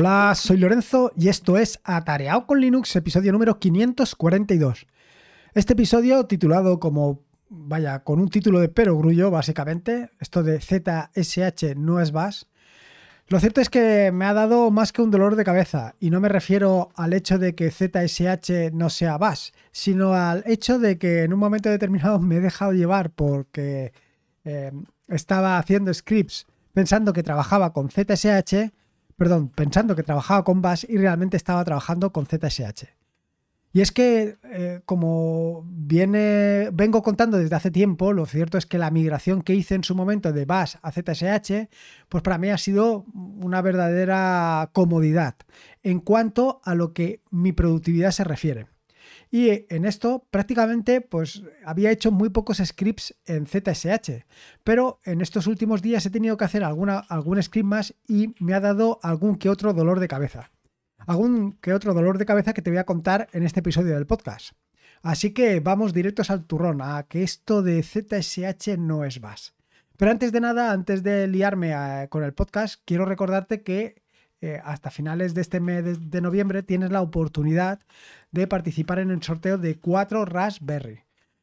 Hola, soy Lorenzo y esto es Atareado con Linux, episodio número 542. Este episodio titulado como, vaya, con un título de grullo básicamente, esto de ZSH no es BAS. Lo cierto es que me ha dado más que un dolor de cabeza, y no me refiero al hecho de que ZSH no sea BAS, sino al hecho de que en un momento determinado me he dejado llevar porque eh, estaba haciendo scripts pensando que trabajaba con ZSH perdón, pensando que trabajaba con Bash y realmente estaba trabajando con ZSH. Y es que, eh, como viene, vengo contando desde hace tiempo, lo cierto es que la migración que hice en su momento de Bash a ZSH, pues para mí ha sido una verdadera comodidad en cuanto a lo que mi productividad se refiere. Y en esto prácticamente pues había hecho muy pocos scripts en ZSH, pero en estos últimos días he tenido que hacer alguna, algún script más y me ha dado algún que otro dolor de cabeza. Algún que otro dolor de cabeza que te voy a contar en este episodio del podcast. Así que vamos directos al turrón, a que esto de ZSH no es más. Pero antes de nada, antes de liarme eh, con el podcast, quiero recordarte que eh, hasta finales de este mes de, noviembre tienes la oportunidad de participar en el sorteo de cuatro Raspberry.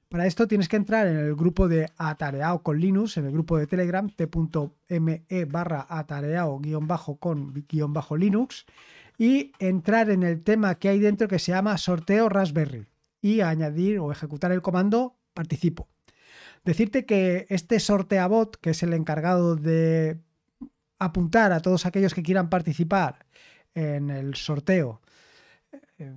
Para esto tienes que entrar en el grupo de Atareao con Linux, en el grupo de Telegram, t.me barra atareao guión bajo con bajo Linux, y entrar en el tema que hay dentro que se llama sorteo Raspberry y añadir o ejecutar el comando participo. Decirte que este sorteabot, que es el encargado de apuntar a todos aquellos que quieran participar en el sorteo. Eh,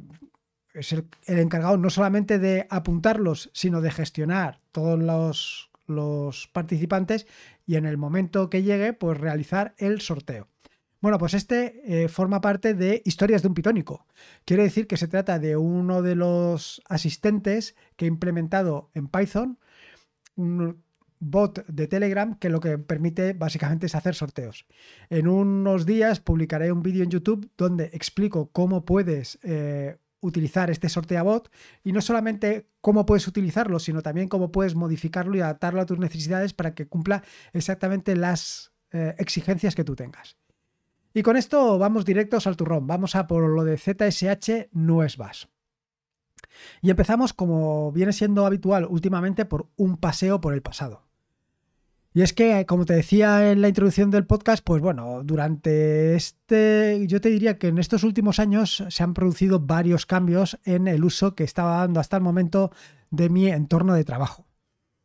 es el, encargado no solamente de apuntarlos, sino de gestionar todos los, participantes y en el momento que llegue, pues realizar el sorteo. Bueno, pues este eh, forma parte de Historias de un Pitónico. Quiere decir que se trata de uno de los asistentes que he implementado en Python, bot de Telegram que lo que permite básicamente es hacer sorteos. En unos días publicaré un vídeo en YouTube donde explico cómo puedes eh, utilizar este bot y no solamente cómo puedes utilizarlo, sino también cómo puedes modificarlo y adaptarlo a tus necesidades para que cumpla exactamente las eh, exigencias que tú tengas. Y con esto vamos directos al turrón, vamos a por lo de ZSH no es VAS. Y empezamos, como viene siendo habitual últimamente, por un paseo por el pasado. Y es que, como te decía en la introducción del podcast, pues bueno, durante este, yo te diría que en estos últimos años se han producido varios cambios en el uso que estaba dando hasta el momento de mi entorno de trabajo.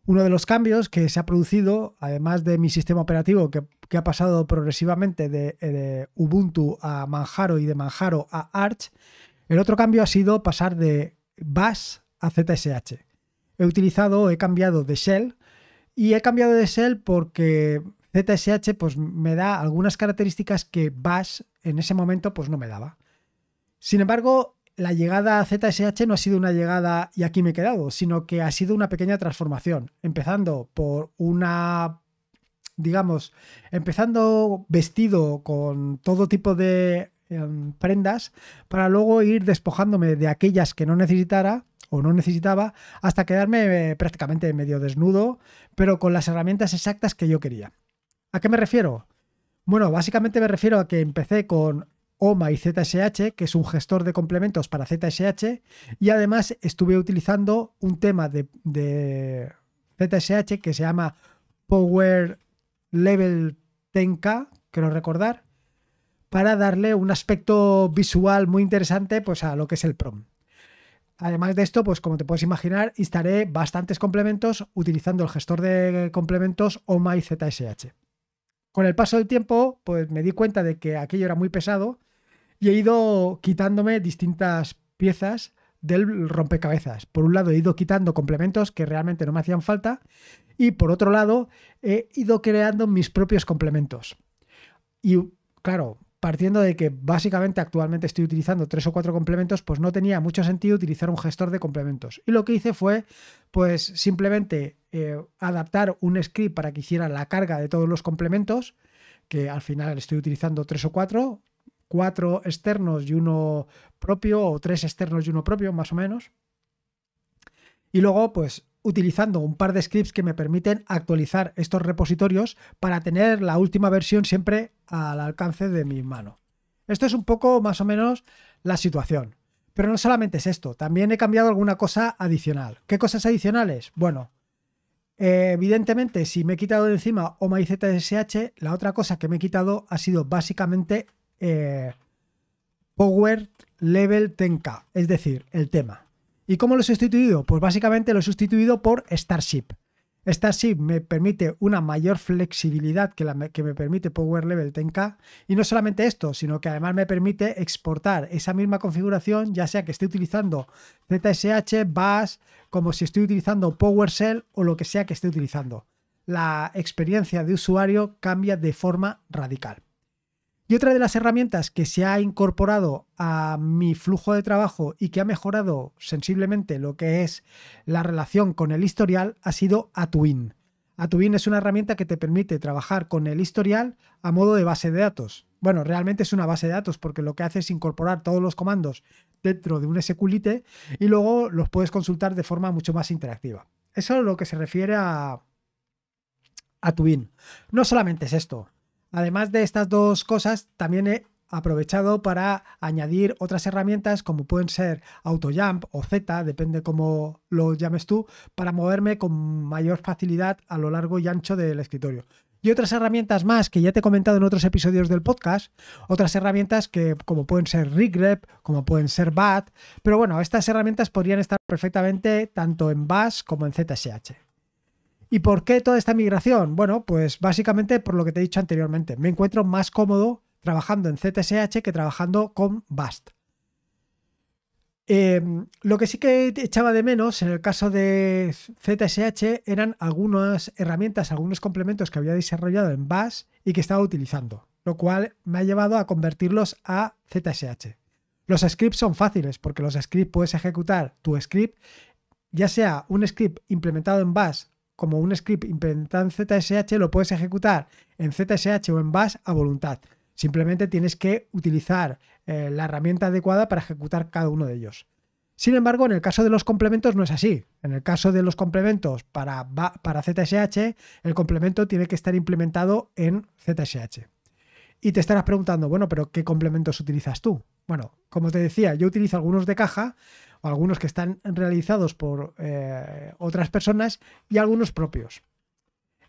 Uno de los cambios que se ha producido, además de mi sistema operativo que, ha pasado progresivamente de, de, Ubuntu a Manjaro y de Manjaro a Arch, el otro cambio ha sido pasar de Bash a ZSH. He utilizado, he cambiado de Shell y he cambiado de shell porque ZSH pues, me da algunas características que Bash en ese momento pues, no me daba. Sin embargo, la llegada a ZSH no ha sido una llegada y aquí me he quedado, sino que ha sido una pequeña transformación, empezando por una, digamos, empezando vestido con todo tipo de em, prendas para luego ir despojándome de aquellas que no necesitara o no necesitaba, hasta quedarme eh, prácticamente medio desnudo, pero con las herramientas exactas que yo quería. ¿A qué me refiero? Bueno, básicamente me refiero a que empecé con OMA y ZSH, que es un gestor de complementos para ZSH, y además estuve utilizando un tema de, de ZSH que se llama Power Level 10K, quiero recordar, para darle un aspecto visual muy interesante pues, a lo que es el PROM. Además de esto, pues como te puedes imaginar, instaré bastantes complementos utilizando el gestor de complementos ZSH. Con el paso del tiempo, pues me di cuenta de que aquello era muy pesado y he ido quitándome distintas piezas del rompecabezas. Por un lado, he ido quitando complementos que realmente no me hacían falta y por otro lado, he ido creando mis propios complementos. Y claro, partiendo de que básicamente actualmente estoy utilizando tres o cuatro complementos, pues no tenía mucho sentido utilizar un gestor de complementos. Y lo que hice fue, pues simplemente eh, adaptar un script para que hiciera la carga de todos los complementos, que al final estoy utilizando tres o cuatro, cuatro externos y uno propio, o tres externos y uno propio, más o menos. Y luego, pues utilizando un par de scripts que me permiten actualizar estos repositorios para tener la última versión siempre al alcance de mi mano. Esto es un poco más o menos la situación. Pero no solamente es esto, también he cambiado alguna cosa adicional. ¿Qué cosas adicionales? Bueno, evidentemente si me he quitado de encima ZSH la otra cosa que me he quitado ha sido básicamente eh, Power Level 10K, es decir, el tema. ¿Y cómo lo he sustituido? Pues básicamente lo he sustituido por Starship. Starship me permite una mayor flexibilidad que, me permite Power Level 10K. Y no solamente esto, sino que además me permite exportar esa misma configuración, ya sea que esté utilizando ZSH, BAS, como si estoy utilizando PowerShell o lo que sea que esté utilizando. La experiencia de usuario cambia de forma radical. Y otra de las herramientas que se ha incorporado a mi flujo de trabajo y que ha mejorado sensiblemente lo que es la relación con el historial ha sido Atuin. Atuin es una herramienta que te permite trabajar con el historial a modo de base de datos. Bueno, realmente es una base de datos porque lo que hace es incorporar todos los comandos dentro de un SQLite y luego los puedes consultar de forma mucho más interactiva. Eso es lo que se refiere a, a No solamente es esto, Además de estas dos cosas, también he aprovechado para añadir otras herramientas como pueden ser AutoJump o Z, depende cómo lo llames tú, para moverme con mayor facilidad a lo largo y ancho del escritorio. Y otras herramientas más que ya te he comentado en otros episodios del podcast, otras herramientas que como pueden ser Regrep, como pueden ser BAT, pero bueno, estas herramientas podrían estar perfectamente tanto en Bash como en ZSH. ¿Y por qué toda esta migración? Bueno, pues básicamente por lo que te he dicho anteriormente. Me encuentro más cómodo trabajando en ZSH que trabajando con Bast. Em, lo que sí que echaba de menos en el caso de ZSH eran algunas herramientas, algunos complementos que había desarrollado en Bash y que estaba utilizando, lo cual me ha llevado a convertirlos a ZSH. Los scripts son fáciles porque los scripts puedes ejecutar tu script, ya sea un script implementado en Bash como un script implementado en ZSH, lo puedes ejecutar en ZSH o en Bash a voluntad. Simplemente tienes que utilizar eh, la herramienta adecuada para ejecutar cada uno de ellos. Sin embargo, en el caso de los complementos no es así. En el caso de los complementos para ZSH, el complemento tiene que estar implementado en ZSH. Y te estarás preguntando, bueno, pero ¿qué complementos utilizas tú? Bueno, como te decía, yo utilizo algunos de caja, o algunos que están realizados por eh, otras personas y algunos propios.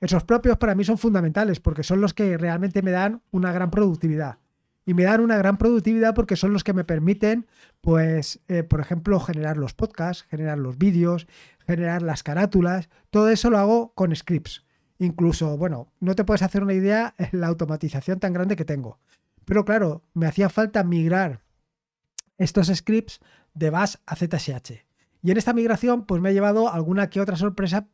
Esos propios para mí son fundamentales porque son los que realmente me dan una gran productividad. Y me dan una gran productividad porque son los que me permiten, pues, eh, por ejemplo, generar los podcasts, generar los vídeos, generar las carátulas. Todo eso lo hago con scripts. Incluso, bueno, no te puedes hacer una idea la automatización tan grande que tengo. Pero claro, me hacía falta migrar estos scripts de Bash a ZSH. Y en esta migración, pues me ha llevado alguna que otra sorpresa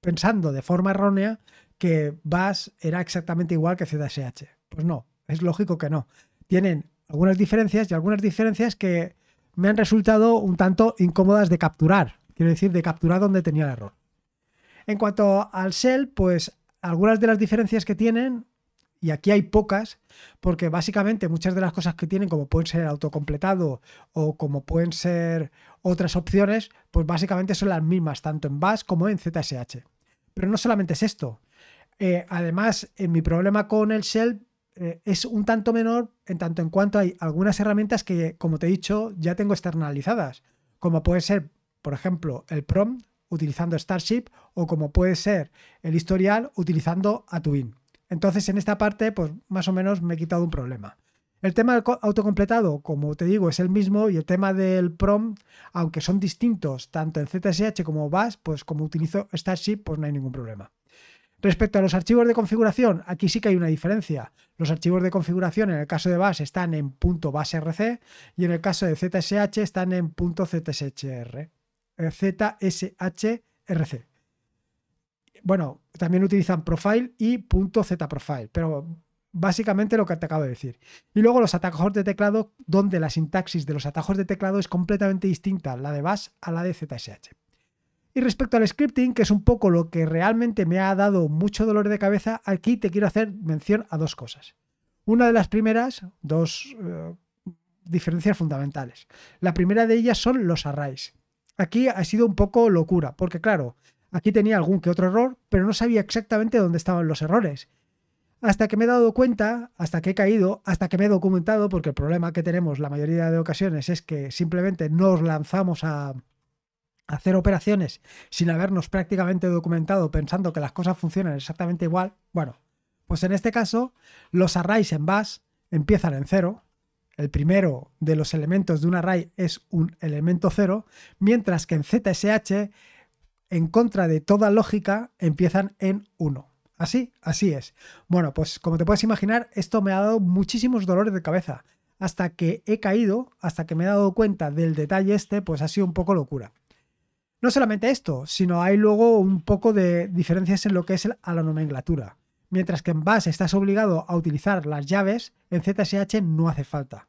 pensando de forma errónea que Bash era exactamente igual que ZSH. Pues no, es lógico que no. Tienen algunas diferencias y algunas diferencias que me han resultado un tanto incómodas de capturar. Quiero decir, de capturar donde tenía el error. En cuanto al Shell, pues algunas de las diferencias que tienen, y aquí hay pocas, porque básicamente muchas de las cosas que tienen, como pueden ser autocompletado o como pueden ser otras opciones, pues básicamente son las mismas tanto en Bash como en ZSH. Pero no solamente es esto. Eh, además, en mi problema con el Shell eh, es un tanto menor en tanto en cuanto hay algunas herramientas que, como te he dicho, ya tengo externalizadas, como puede ser, por ejemplo, el prompt utilizando Starship o como puede ser el historial utilizando Atuin. Entonces en esta parte pues más o menos me he quitado un problema. El tema del autocompletado, como te digo, es el mismo y el tema del prom, aunque son distintos tanto en ZSH como BAS, pues como utilizo Starship pues no hay ningún problema. Respecto a los archivos de configuración, aquí sí que hay una diferencia. Los archivos de configuración en el caso de BAS están en .basrc y en el caso de ZSH están en ZSHRC. Bueno, también utilizan profile y .zprofile, pero básicamente lo que te acabo de decir. Y luego los atajos de teclado, donde la sintaxis de los atajos de teclado es completamente distinta, la de Bash a la de ZSH. Y respecto al scripting, que es un poco lo que realmente me ha dado mucho dolor de cabeza, aquí te quiero hacer mención a dos cosas. Una de las primeras, dos eh, diferencias fundamentales. La primera de ellas son los arrays. Aquí ha sido un poco locura, porque claro, aquí tenía algún que otro error, pero no sabía exactamente dónde estaban los errores. Hasta que me he dado cuenta, hasta que he caído, hasta que me he documentado, porque el problema que tenemos la mayoría de ocasiones es que simplemente nos lanzamos a, hacer operaciones sin habernos prácticamente documentado pensando que las cosas funcionan exactamente igual, bueno, pues en este caso los arrays en bash empiezan en cero, el primero de los elementos de un array es un elemento cero, mientras que en ZSH, en contra de toda lógica, empiezan en 1. Así, así es. Bueno, pues como te puedes imaginar, esto me ha dado muchísimos dolores de cabeza. Hasta que he caído, hasta que me he dado cuenta del detalle este, pues ha sido un poco locura. No solamente esto, sino hay luego un poco de diferencias en lo que es a la nomenclatura. Mientras que en Bash estás obligado a utilizar las llaves, en ZSH no hace falta.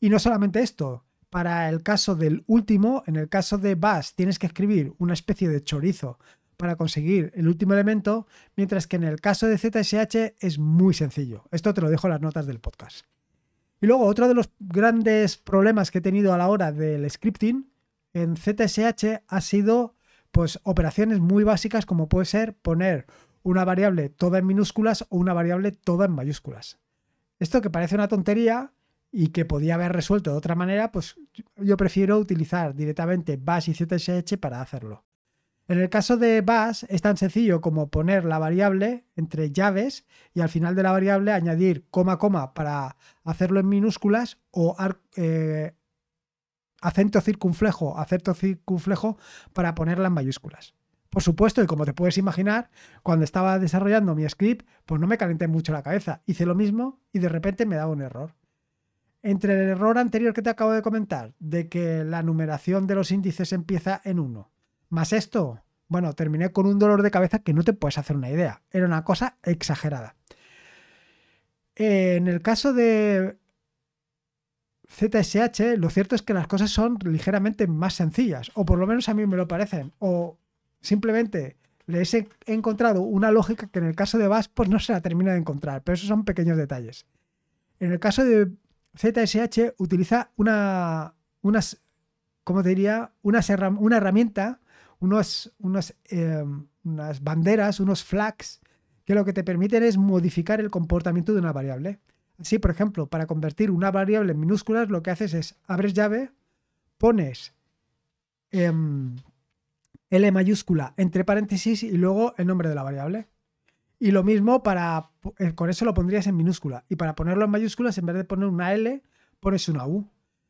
Y no solamente esto, para el caso del último, en el caso de Bash tienes que escribir una especie de chorizo para conseguir el último elemento, mientras que en el caso de ZSH es muy sencillo. Esto te lo dejo en las notas del podcast. Y luego, otro de los grandes problemas que he tenido a la hora del scripting en ZSH ha sido pues operaciones muy básicas como puede ser poner una variable toda en minúsculas o una variable toda en mayúsculas. Esto que parece una tontería y que podía haber resuelto de otra manera, pues yo prefiero utilizar directamente bash y zsh para hacerlo. En el caso de bash es tan sencillo como poner la variable entre llaves y al final de la variable añadir coma coma para hacerlo en minúsculas o eh, acento circunflejo, acento circunflejo para ponerla en mayúsculas. Por supuesto, y como te puedes imaginar, cuando estaba desarrollando mi script, pues no me calenté mucho la cabeza. Hice lo mismo y de repente me daba un error. Entre el error anterior que te acabo de comentar, de que la numeración de los índices empieza en 1, más esto, bueno, terminé con un dolor de cabeza que no te puedes hacer una idea. Era una cosa exagerada. En el caso de ZSH, lo cierto es que las cosas son ligeramente más sencillas, o por lo menos a mí me lo parecen, o Simplemente les he encontrado una lógica que en el caso de Bash pues, no se la termina de encontrar, pero esos son pequeños detalles. En el caso de ZSH utiliza una, unas, ¿cómo te diría? una una herramienta, unos, em, unas banderas, unos flags, que lo que te permiten es modificar el comportamiento de una variable. Así, por ejemplo, para convertir una variable en minúsculas, lo que haces es abres llave, pones... Em, L mayúscula, entre paréntesis y luego el nombre de la variable. Y lo mismo para, eh, con eso lo pondrías en minúscula. Y para ponerlo en mayúsculas, en vez de poner una L, pones una U.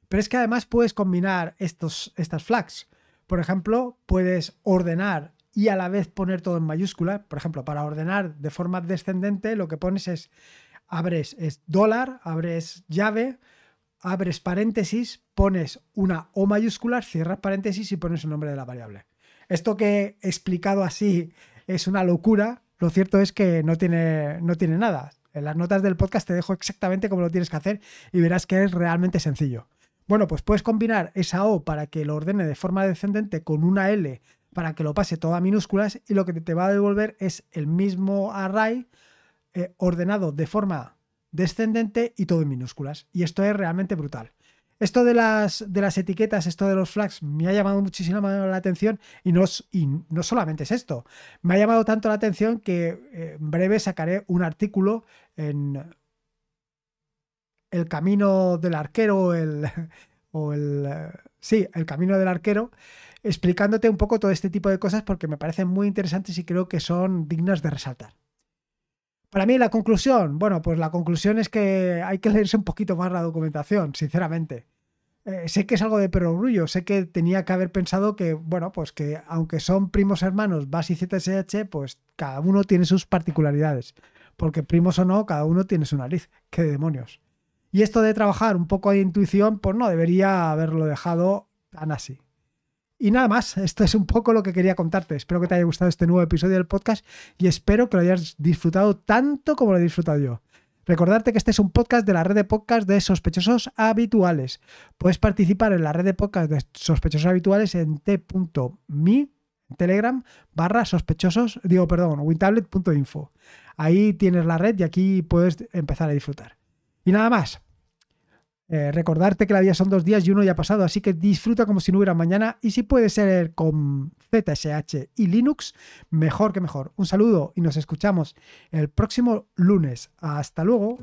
Pero es que además puedes combinar estos, estas flags. Por ejemplo, puedes ordenar y a la vez poner todo en mayúscula. Por ejemplo, para ordenar de forma descendente, lo que pones es, abres es dólar, abres llave, abres paréntesis, pones una O mayúscula, cierras paréntesis y pones el nombre de la variable. Esto que he explicado así es una locura. Lo cierto es que no tiene, no tiene nada. En las notas del podcast te dejo exactamente cómo lo tienes que hacer y verás que es realmente sencillo. Bueno, pues puedes combinar esa O para que lo ordene de forma descendente con una L para que lo pase todo a minúsculas y lo que te va a devolver es el mismo array eh, ordenado de forma descendente y todo en minúsculas. Y esto es realmente brutal. Esto de las, de las etiquetas, esto de los flags, me ha llamado muchísimo la atención y no, no solamente es esto, me ha llamado tanto la atención que eh, en breve sacaré un artículo en El camino del arquero, el, o el... Sí, el camino del arquero, explicándote un poco todo este tipo de cosas porque me parecen muy interesantes y creo que son dignas de resaltar. Para mí la conclusión, bueno, pues la conclusión es que hay que leerse un poquito más la documentación, sinceramente. Eh, sé que es algo de perogrullo, sé que tenía que haber pensado que, bueno, pues que aunque son primos hermanos BAS y ZSH, pues cada uno tiene sus particularidades. Porque primos o no, cada uno tiene su nariz. ¡Qué demonios! Y esto de trabajar un poco de intuición, pues no debería haberlo dejado tan así. Y nada más, esto es un poco lo que quería contarte. Espero que te haya gustado este nuevo episodio del podcast y espero que lo hayas disfrutado tanto como lo he disfrutado yo. Recordarte que este es un podcast de la red de podcast de sospechosos habituales. Puedes participar en la red de podcast de sospechosos habituales en t.me, telegram, barra sospechosos, digo, perdón, wintablet.info. Ahí tienes la red y aquí puedes empezar a disfrutar. Y nada más, eh, recordarte que la vida son dos días y uno ya ha pasado, así que disfruta como si no hubiera mañana y si puede ser eh, con ZSH y Linux, mejor que mejor. Un saludo y nos escuchamos el próximo lunes. Hasta luego.